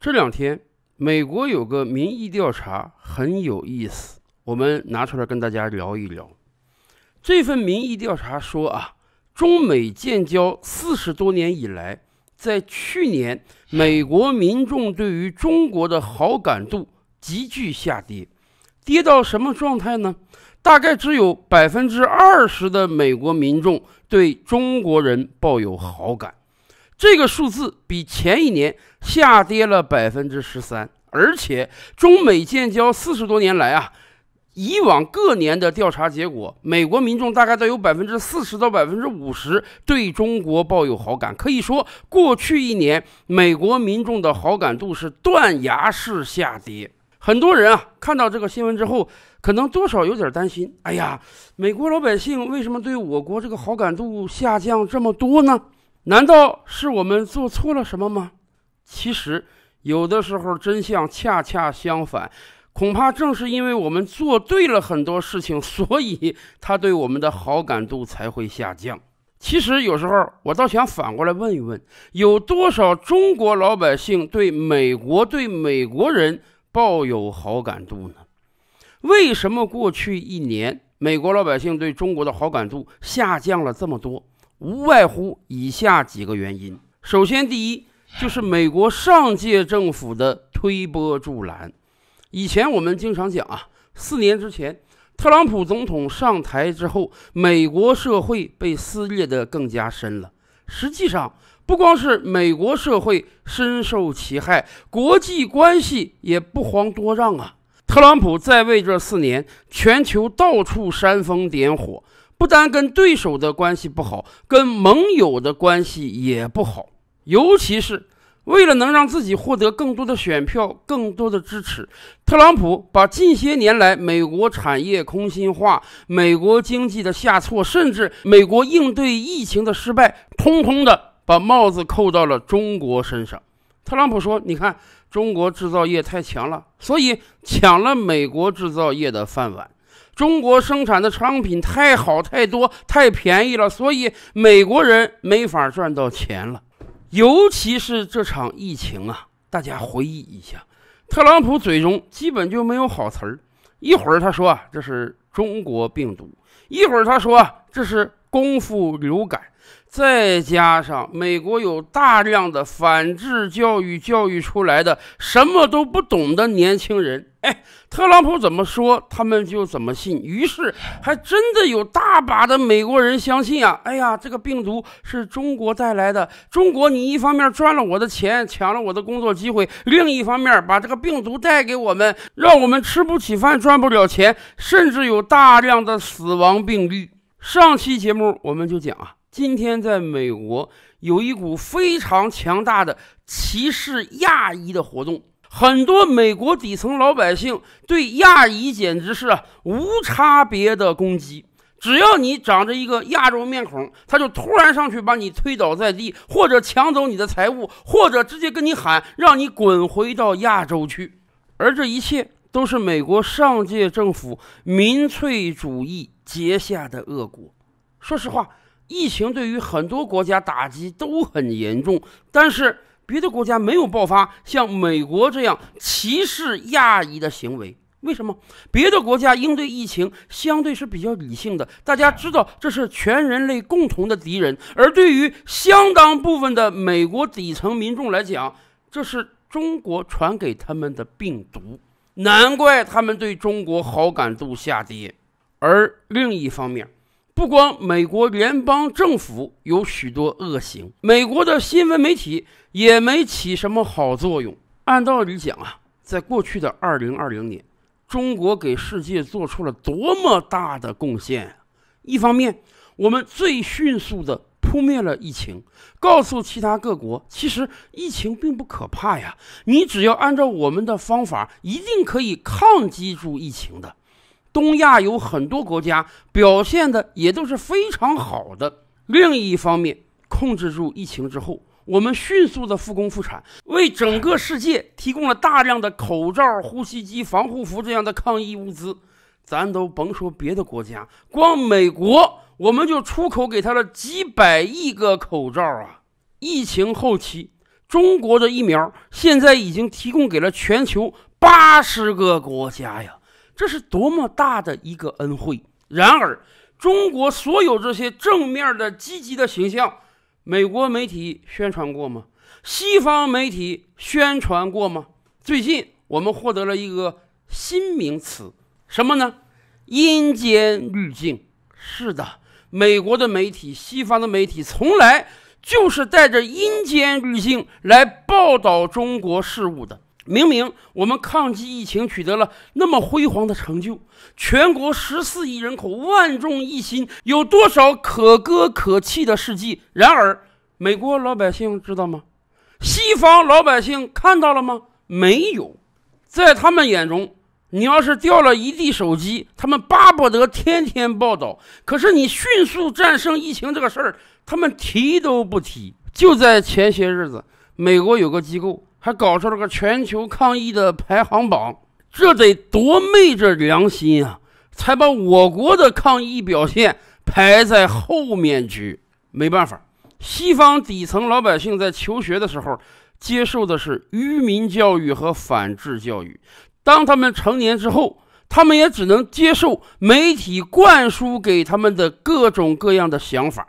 这两天，美国有个民意调查很有意思，我们拿出来跟大家聊一聊。这份民意调查说啊，中美建交四十多年以来，在去年，美国民众对于中国的好感度急剧下跌，跌到什么状态呢？大概只有百分之二十的美国民众对中国人抱有好感。这个数字比前一年下跌了百分之十三，而且中美建交四十多年来啊，以往各年的调查结果，美国民众大概都有百分之四十到百分之五十对中国抱有好感。可以说，过去一年美国民众的好感度是断崖式下跌。很多人啊，看到这个新闻之后，可能多少有点担心：哎呀，美国老百姓为什么对我国这个好感度下降这么多呢？难道是我们做错了什么吗？其实，有的时候真相恰恰相反。恐怕正是因为我们做对了很多事情，所以他对我们的好感度才会下降。其实有时候我倒想反过来问一问：有多少中国老百姓对美国、对美国人抱有好感度呢？为什么过去一年美国老百姓对中国的好感度下降了这么多？无外乎以下几个原因。首先，第一就是美国上届政府的推波助澜。以前我们经常讲啊，四年之前，特朗普总统上台之后，美国社会被撕裂得更加深了。实际上，不光是美国社会深受其害，国际关系也不遑多让啊。特朗普在位这四年，全球到处煽风点火。不单跟对手的关系不好，跟盟友的关系也不好。尤其是为了能让自己获得更多的选票、更多的支持，特朗普把近些年来美国产业空心化、美国经济的下挫，甚至美国应对疫情的失败，通通的把帽子扣到了中国身上。特朗普说：“你看，中国制造业太强了，所以抢了美国制造业的饭碗。”中国生产的商品太好太多太便宜了，所以美国人没法赚到钱了。尤其是这场疫情啊，大家回忆一下，特朗普嘴中基本就没有好词儿。一会儿他说啊这是中国病毒，一会儿他说啊，这是功夫流感，再加上美国有大量的反制教育教育出来的什么都不懂的年轻人。哎，特朗普怎么说，他们就怎么信。于是，还真的有大把的美国人相信啊！哎呀，这个病毒是中国带来的。中国，你一方面赚了我的钱，抢了我的工作机会；另一方面，把这个病毒带给我们，让我们吃不起饭，赚不了钱，甚至有大量的死亡病例。上期节目我们就讲啊，今天在美国有一股非常强大的歧视亚裔的活动。很多美国底层老百姓对亚裔简直是无差别的攻击，只要你长着一个亚洲面孔，他就突然上去把你推倒在地，或者抢走你的财物，或者直接跟你喊让你滚回到亚洲去。而这一切都是美国上届政府民粹主义结下的恶果。说实话，疫情对于很多国家打击都很严重，但是。别的国家没有爆发像美国这样歧视亚裔的行为，为什么？别的国家应对疫情相对是比较理性的，大家知道这是全人类共同的敌人。而对于相当部分的美国底层民众来讲，这是中国传给他们的病毒，难怪他们对中国好感度下跌。而另一方面，不光美国联邦政府有许多恶行，美国的新闻媒体也没起什么好作用。按道理讲啊，在过去的二零二零年，中国给世界做出了多么大的贡献啊！一方面，我们最迅速地扑灭了疫情，告诉其他各国，其实疫情并不可怕呀，你只要按照我们的方法，一定可以抗击住疫情的。东亚有很多国家表现的也都是非常好的。另一方面，控制住疫情之后，我们迅速的复工复产，为整个世界提供了大量的口罩、呼吸机、防护服这样的抗疫物资。咱都甭说别的国家，光美国，我们就出口给他了几百亿个口罩啊！疫情后期，中国的疫苗现在已经提供给了全球八十个国家呀。这是多么大的一个恩惠！然而，中国所有这些正面的、积极的形象，美国媒体宣传过吗？西方媒体宣传过吗？最近，我们获得了一个新名词，什么呢？“阴间滤镜”。是的，美国的媒体、西方的媒体，从来就是带着阴间滤镜来报道中国事务的。明明我们抗击疫情取得了那么辉煌的成就，全国十四亿人口万众一心，有多少可歌可泣的事迹？然而，美国老百姓知道吗？西方老百姓看到了吗？没有，在他们眼中，你要是掉了一地手机，他们巴不得天天报道；可是你迅速战胜疫情这个事儿，他们提都不提。就在前些日子，美国有个机构。还搞出了个全球抗疫的排行榜，这得多昧着良心啊！才把我国的抗疫表现排在后面去。没办法，西方底层老百姓在求学的时候接受的是愚民教育和反智教育，当他们成年之后，他们也只能接受媒体灌输给他们的各种各样的想法。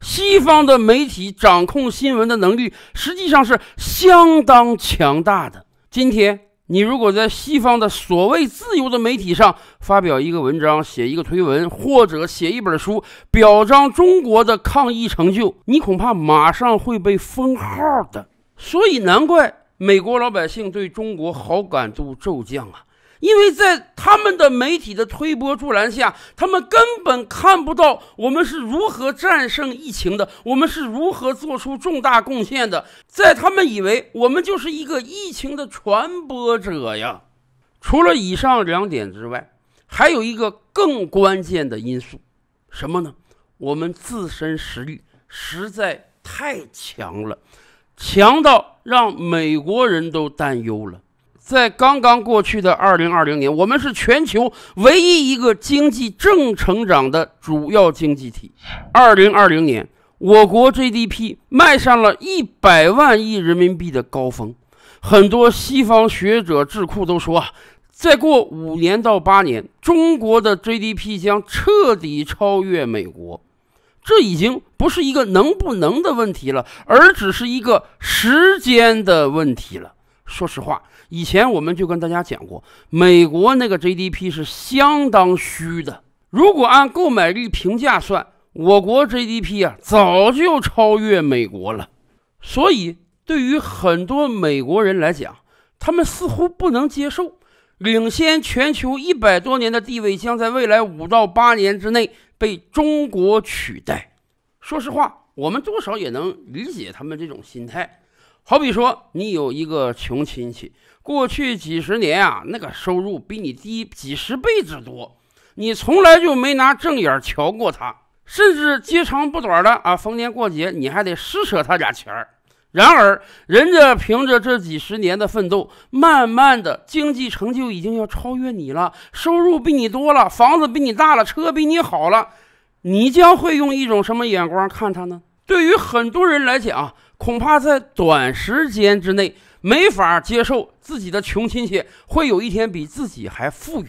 西方的媒体掌控新闻的能力实际上是相当强大的。今天，你如果在西方的所谓自由的媒体上发表一个文章、写一个推文或者写一本书，表彰中国的抗疫成就，你恐怕马上会被封号的。所以，难怪美国老百姓对中国好感度骤降啊。因为在他们的媒体的推波助澜下，他们根本看不到我们是如何战胜疫情的，我们是如何做出重大贡献的。在他们以为我们就是一个疫情的传播者呀。除了以上两点之外，还有一个更关键的因素，什么呢？我们自身实力实在太强了，强到让美国人都担忧了。在刚刚过去的2020年，我们是全球唯一一个经济正成长的主要经济体。2020年，我国 GDP 迈上了一百万亿人民币的高峰。很多西方学者智库都说，啊，再过五年到八年，中国的 GDP 将彻底超越美国。这已经不是一个能不能的问题了，而只是一个时间的问题了。说实话，以前我们就跟大家讲过，美国那个 GDP 是相当虚的。如果按购买力平价算，我国 GDP 啊早就超越美国了。所以，对于很多美国人来讲，他们似乎不能接受领先全球一百多年的地位将在未来五到八年之内被中国取代。说实话，我们多少也能理解他们这种心态。好比说，你有一个穷亲戚，过去几十年啊，那个收入比你低几十倍之多，你从来就没拿正眼瞧过他，甚至接长不短的啊，逢年过节你还得施舍他点钱儿。然而，人家凭着这几十年的奋斗，慢慢的经济成就已经要超越你了，收入比你多了，房子比你大了，车比你好了，你将会用一种什么眼光看他呢？对于很多人来讲。恐怕在短时间之内没法接受自己的穷亲戚会有一天比自己还富裕。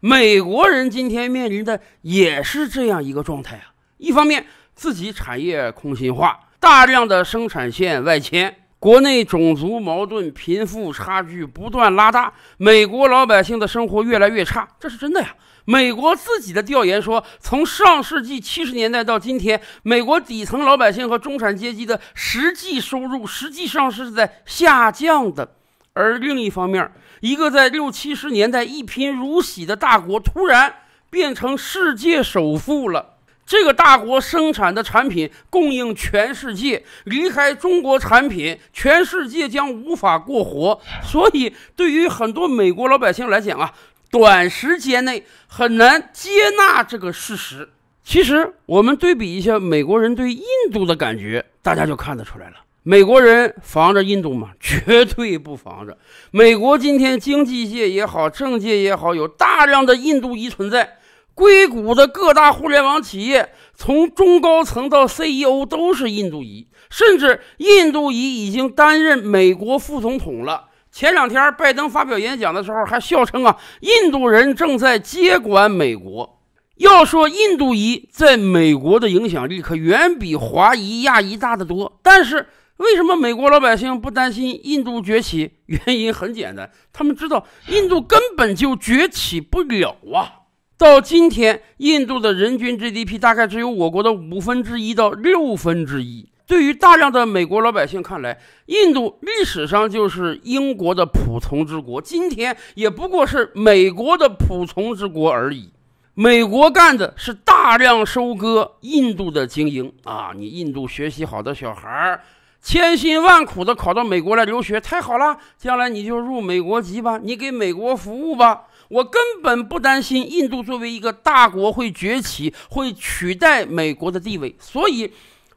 美国人今天面临的也是这样一个状态啊！一方面自己产业空心化，大量的生产线外迁，国内种族矛盾、贫富差距不断拉大，美国老百姓的生活越来越差，这是真的呀。美国自己的调研说，从上世纪七十年代到今天，美国底层老百姓和中产阶级的实际收入实际上是在下降的。而另一方面，一个在六七十年代一贫如洗的大国，突然变成世界首富了。这个大国生产的产品供应全世界，离开中国产品，全世界将无法过活。所以，对于很多美国老百姓来讲啊。短时间内很难接纳这个事实。其实，我们对比一下美国人对印度的感觉，大家就看得出来了。美国人防着印度吗？绝对不防着。美国今天经济界也好，政界也好，有大量的印度裔存在。硅谷的各大互联网企业，从中高层到 CEO 都是印度裔，甚至印度裔已经担任美国副总统了。前两天，拜登发表演讲的时候还笑称啊，印度人正在接管美国。要说印度裔在美国的影响力，可远比华裔、亚裔大得多。但是，为什么美国老百姓不担心印度崛起？原因很简单，他们知道印度根本就崛起不了啊！到今天，印度的人均 GDP 大概只有我国的五分之一到六分之一。对于大量的美国老百姓看来，印度历史上就是英国的仆从之国，今天也不过是美国的仆从之国而已。美国干的是大量收割印度的精英啊！你印度学习好的小孩儿，千辛万苦的考到美国来留学，太好了，将来你就入美国籍吧，你给美国服务吧。我根本不担心印度作为一个大国会崛起，会取代美国的地位，所以。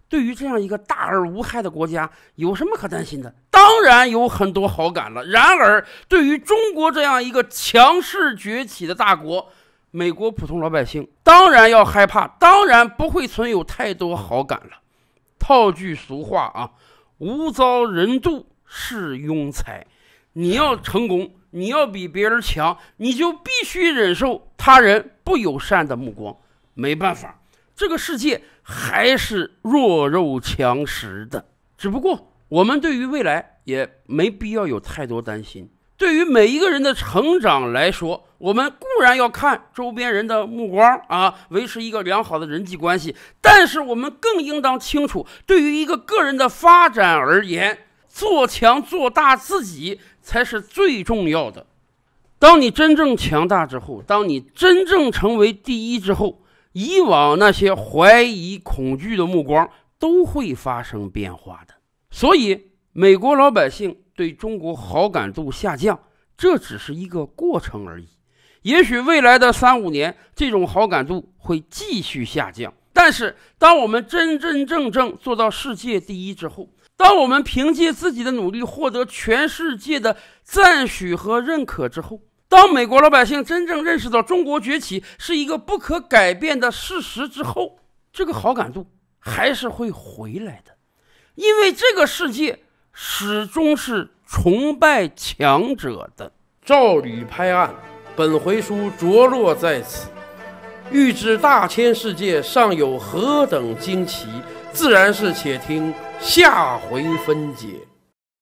对于这样一个大而无害的国家，有什么可担心的？当然有很多好感了。然而，对于中国这样一个强势崛起的大国，美国普通老百姓当然要害怕，当然不会存有太多好感了。套句俗话啊，无遭人妒是庸才。你要成功，你要比别人强，你就必须忍受他人不友善的目光。没办法。这个世界还是弱肉强食的，只不过我们对于未来也没必要有太多担心。对于每一个人的成长来说，我们固然要看周边人的目光啊，维持一个良好的人际关系。但是我们更应当清楚，对于一个个人的发展而言，做强做大自己才是最重要的。当你真正强大之后，当你真正成为第一之后。以往那些怀疑、恐惧的目光都会发生变化的，所以美国老百姓对中国好感度下降，这只是一个过程而已。也许未来的三五年，这种好感度会继续下降。但是，当我们真真正正做到世界第一之后，当我们凭借自己的努力获得全世界的赞许和认可之后，当美国老百姓真正认识到中国崛起是一个不可改变的事实之后，这个好感度还是会回来的，因为这个世界始终是崇拜强者的。照理拍案，本回书着落在此，欲知大千世界尚有何等惊奇，自然是且听下回分解。